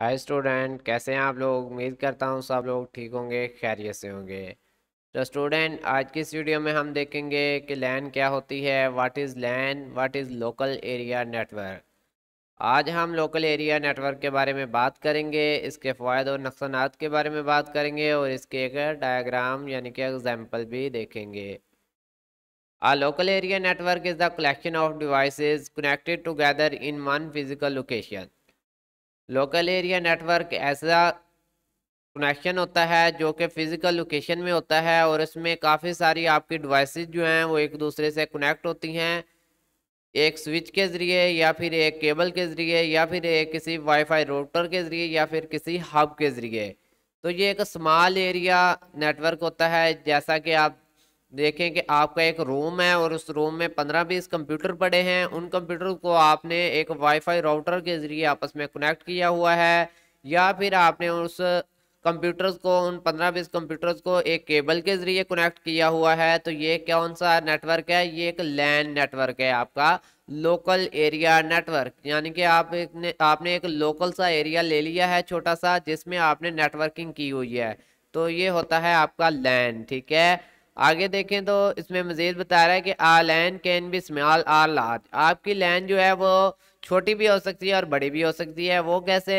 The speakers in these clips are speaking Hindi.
हाय स्टूडेंट कैसे हैं आप लोग उम्मीद करता हूँ सब लोग ठीक होंगे खैरियत से होंगे तो स्टूडेंट आज की इस वीडियो में हम देखेंगे कि लैन क्या होती है what is LAN what is local area network आज हम लोकल एरिया नेटवर्क के बारे में बात करेंगे इसके फ़ायद और नुकसान के बारे में बात करेंगे और इसके एक डायग्राम यानी कि एग्जाम्पल भी देखेंगे uh local area network is the collection of devices connected together in one physical location local area network ऐसा कनेक्शन होता है जो कि फिज़िकल लोकेशन में होता है और इसमें काफ़ी सारी आपकी डिवाइसेस जो हैं वो एक दूसरे से कनेक्ट होती हैं एक स्विच के ज़रिए या फिर एक केबल के ज़रिए या फिर एक किसी वाईफाई रोटर के ज़रिए या फिर किसी हब के ज़रिए तो ये एक स्मॉल एरिया नेटवर्क होता है जैसा कि आप देखें कि आपका एक रूम है और उस रूम में पंद्रह बीस कंप्यूटर पड़े हैं उन कंप्यूटर को आपने एक वाईफाई राउटर के ज़रिए आपस में कनेक्ट किया हुआ है या फिर आपने उस कंप्यूटर्स को उन पंद्रह बीस कंप्यूटर्स को एक केबल के ज़रिए कनेक्ट किया हुआ है तो ये कौन सा नेटवर्क है ये एक लैन नेटवर्क है आपका लोकल एरिया नेटवर्क यानी कि आप एक ने, आपने एक लोकल सा एरिया ले लिया है छोटा सा जिसमें आपने नेटवर्किंग की हुई है तो ये होता है आपका लैन ठीक है आगे देखें तो इसमें मज़ीद बता रहा है कि आ LAN can be small or large आपकी लैन जो है वो छोटी भी हो सकती है और बड़ी भी हो सकती है वो कैसे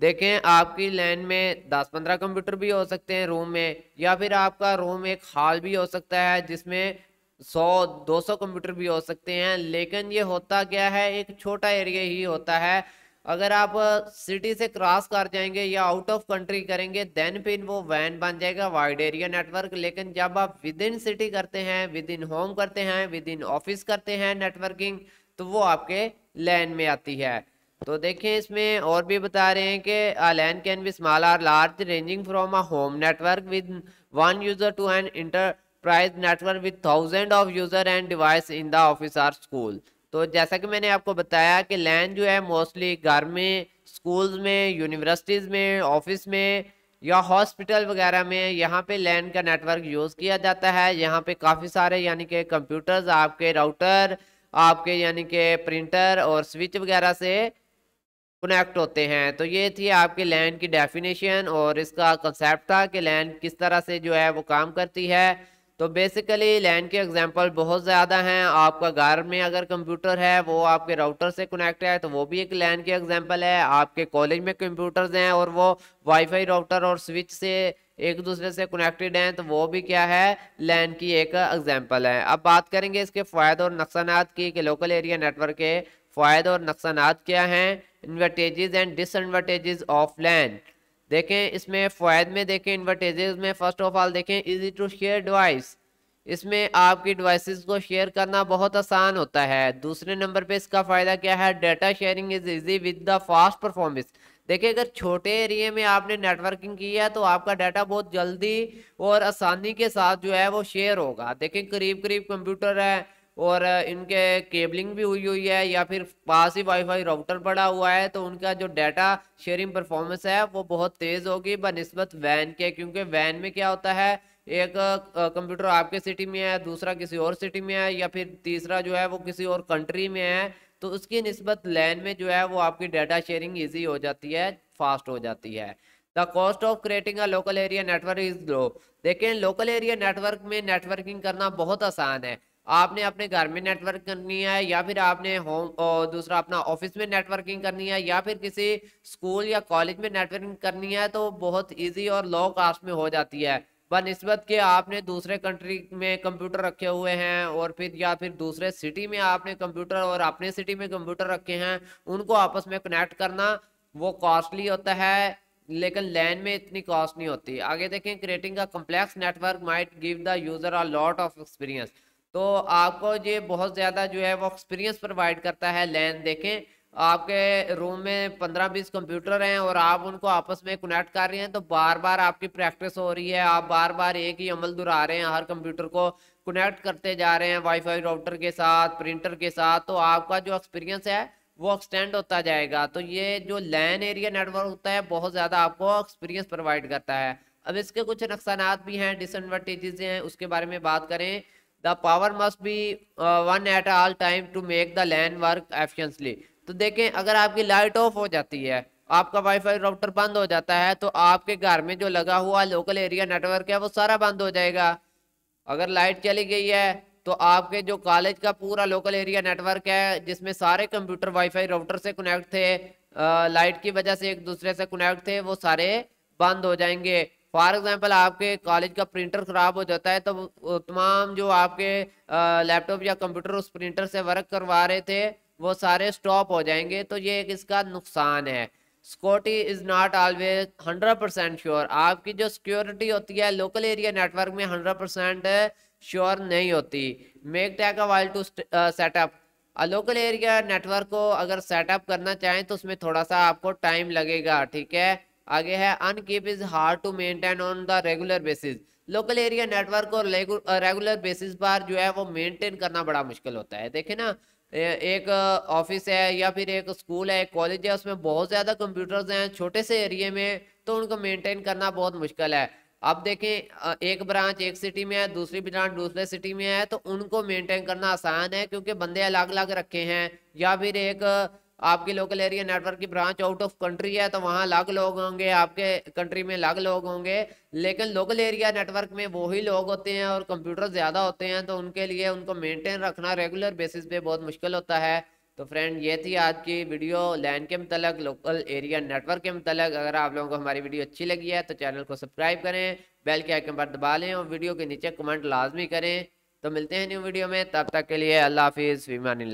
देखें आपकी लैन में 10-15 कंप्यूटर भी हो सकते हैं रूम में या फिर आपका रूम एक हॉल भी हो सकता है जिसमें 100-200 कंप्यूटर भी हो सकते हैं लेकिन ये होता क्या है एक छोटा एरिया ही होता है अगर आप सिटी से क्रॉस कर जाएंगे या आउट ऑफ कंट्री करेंगे देन फिर वो वैन बन जाएगा वाइड एरिया नेटवर्क लेकिन जब आप विद इन सिटी करते हैं विद इन होम करते हैं विद इन ऑफिस करते हैं नेटवर्किंग तो वो आपके लैन में आती है तो देखें इसमें और भी बता रहे हैं कि आ LAN can be small or large ranging from a home network with one user to an enterprise network with thousand of user and device in the office or school तो जैसा कि मैंने आपको बताया कि लैंड जो है मोस्टली घर में स्कूल्स में यूनिवर्सिटीज़ में ऑफिस में या हॉस्पिटल वगैरह में यहाँ पे लैंड का नेटवर्क यूज़ किया जाता है यहाँ पे काफ़ी सारे यानी कि कंप्यूटर्स आपके राउटर आपके यानी कि प्रिंटर और स्विच वगैरह से कनेक्ट होते हैं तो ये थी आपके लैंड की डेफिनेशन और इसका कंसेप्ट था कि लैंड किस तरह से जो है वो काम करती है तो बेसिकली लैन के एग्जाम्पल बहुत ज़्यादा हैं आपका घर में अगर कंप्यूटर है वो आपके राउटर से कनेक्ट है तो वो भी एक लैन के एग्जाम्पल है आपके कॉलेज में कंप्यूटर्स हैं और वो वाईफाई राउटर और स्विच से एक दूसरे से कनेक्टेड हैं तो वो भी क्या है लैन की एक एग्जाम्पल है अब बात करेंगे इसके फ़ायदे और नुकसानात की कि लोकल एरिया नेटवर्क के फ़ायदे और नुकसान क्या हैं advantages and disadvantages of LAN देखें इसमें फ़ायद में देखें इन्वर्टेज में फ़र्स्ट ऑफ ऑल देखें इजी टू शेयर डिवाइस इसमें आपकी डिवाइसेस को शेयर करना बहुत आसान होता है दूसरे नंबर पे इसका फ़ायदा क्या है data sharing is easy with the fast performance देखिए अगर छोटे एरिए में आपने नेटवर्किंग की है तो आपका डाटा बहुत जल्दी और आसानी के साथ जो है वो शेयर होगा देखें करीब करीब कंप्यूटर है और इनके केबलिंग भी हुई हुई है या फिर पास ही वाईफाई राउटर पड़ा हुआ है तो उनका जो डाटा शेयरिंग परफॉर्मेंस है वो बहुत तेज़ होगी बनस्बत वैन के क्योंकि वैन में क्या होता है एक कंप्यूटर आपके सिटी में है दूसरा किसी और सिटी में है या फिर तीसरा जो है वो किसी और कंट्री में है तो उसकी नस्बत लैन में जो है वो आपकी डाटा शेयरिंग ईजी हो जाती है फास्ट हो जाती है the cost of creating a local area network is low देखें लोकल एरिया नेटवर्क में नेटवर्किंग करना बहुत आसान है आपने अपने घर में नेटवर्क करनी है या फिर आपने होम और दूसरा अपना ऑफिस में नेटवर्किंग करनी है या फिर किसी स्कूल या कॉलेज में नेटवर्किंग करनी है तो बहुत इजी और लो कास्ट में हो जाती है बनस्बत के आपने दूसरे कंट्री में कंप्यूटर रखे हुए हैं और फिर या फिर दूसरे सिटी में आपने कंप्यूटर और अपने सिटी में कंप्यूटर रखे हैं उनको आपस में कनेक्ट करना वो कॉस्टली होता है लेकिन लैन में इतनी कॉस्ट नहीं होती आगे देखें क्रिएटिंग का complex network might give the user a lot of experience तो आपको ये बहुत ज़्यादा जो है वो एक्सपीरियंस प्रोवाइड करता है लैन देखें आपके रूम में पंद्रह बीस कंप्यूटर हैं और आप उनको आपस में कनेक्ट कर रहे हैं तो बार बार आपकी प्रैक्टिस हो रही है आप बार बार एक ही अमल दुरा रहे हैं हर कंप्यूटर को कनेक्ट करते जा रहे हैं वाईफाई राउटर के साथ प्रिंटर के साथ तो आपका जो एक्सपीरियंस है वो एक्सटेंड होता जाएगा तो ये जो लैन एरिया नेटवर्क होता है बहुत ज़्यादा आपको एक्सपीरियंस प्रोवाइड करता है अब इसके कुछ नुकसान भी हैं डिसएडवाटेजेज हैं उसके बारे में बात करें the power must be on at all time to make the LAN work work तो देखें अगर आपकी लाइट ऑफ हो जाती है आपका वाईफाई राउटर बंद हो जाता है तो आपके घर में जो लगा हुआ लोकल एरिया नेटवर्क है वो सारा बंद हो जाएगा अगर लाइट चली गई है तो आपके जो कॉलेज का पूरा लोकल एरिया नेटवर्क है जिसमें सारे कंप्यूटर वाईफाई राउटर से कनेक्ट थे आ, uh, लाइट की वजह से एक दूसरे से कनेक्ट थे वो सारे बंद हो जाएंगे फॉर एग्जाम्पल आपके कॉलेज का प्रिंटर खराब हो जाता है तो तमाम जो आपके लैपटॉप या कंप्यूटर उस प्रिंटर से वर्क करवा रहे थे वो सारे स्टॉप हो जाएंगे तो ये एक इसका नुकसान है security is not always hundred percent sure आपकी जो सिक्योरिटी होती है लोकल एरिया नेटवर्क में हंड्रेड परसेंट श्योर नहीं होती make take a while to setup local area network को अगर सेटअप करना चाहें तो उसमें थोड़ा सा आपको टाइम लगेगा ठीक है आगे है upkeep is hard to maintain on the regular basis local area network और रेगुलर बेसिस पर जो है वो मेंटेन करना बड़ा मुश्किल होता है देखे ना एक ऑफिस है या फिर एक स्कूल है एक कॉलेज है उसमें बहुत ज़्यादा कंप्यूटर्स हैं छोटे से एरिए में तो उनको मेंटेन करना बहुत मुश्किल है अब देखें एक ब्रांच एक सिटी में है दूसरी ब्रांच दूसरे सिटी में है तो उनको मेंटेन करना आसान है क्योंकि बंदे अलग अलग रखे हैं या फिर एक आपकी लोकल एरिया नेटवर्क की ब्रांच आउट ऑफ कंट्री है तो वहाँ अलग लोग होंगे आपके कंट्री में अलग लोग होंगे लेकिन लोकल एरिया नेटवर्क में वही लोग होते हैं और कंप्यूटर ज़्यादा होते हैं तो उनके लिए उनको मेंटेन रखना रेगुलर बेसिस पे बहुत मुश्किल होता है तो फ्रेंड ये थी आज की वीडियो लैंड के मतलब लोकल एरिया नेटवर्क के मतलब अगर आप लोगों को हमारी वीडियो अच्छी लगी है तो चैनल को सब्सक्राइब करें बेल के आइकन पर दबा लें और वीडियो के नीचे कमेंट लाजमी करें तो मिलते हैं न्यू वीडियो में तब तक के लिए अल्लाह हाफिज़ फ़ीमान